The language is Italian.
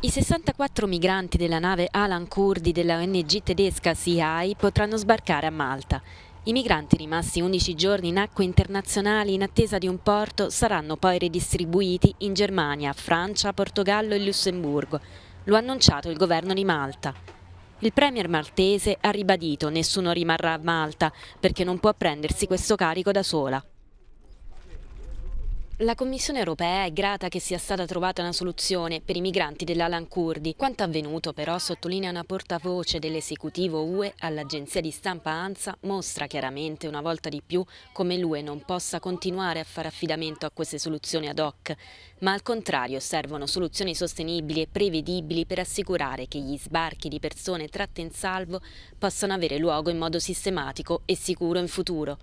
I 64 migranti della nave Alan Kurdi della ONG tedesca CI potranno sbarcare a Malta. I migranti rimasti 11 giorni in acque internazionali in attesa di un porto saranno poi redistribuiti in Germania, Francia, Portogallo e Lussemburgo. Lo ha annunciato il governo di Malta. Il premier maltese ha ribadito nessuno rimarrà a Malta perché non può prendersi questo carico da sola. La Commissione europea è grata che sia stata trovata una soluzione per i migranti dell'Alan Kurdi. Quanto avvenuto però, sottolinea una portavoce dell'esecutivo UE all'agenzia di stampa ANSA, mostra chiaramente una volta di più come l'UE non possa continuare a fare affidamento a queste soluzioni ad hoc, ma al contrario servono soluzioni sostenibili e prevedibili per assicurare che gli sbarchi di persone tratte in salvo possano avere luogo in modo sistematico e sicuro in futuro.